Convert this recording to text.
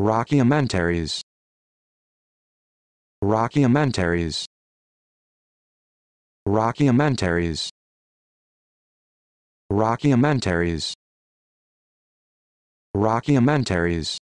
Rockumentaries Rocky Rockumentaries Rocky Rockumentaries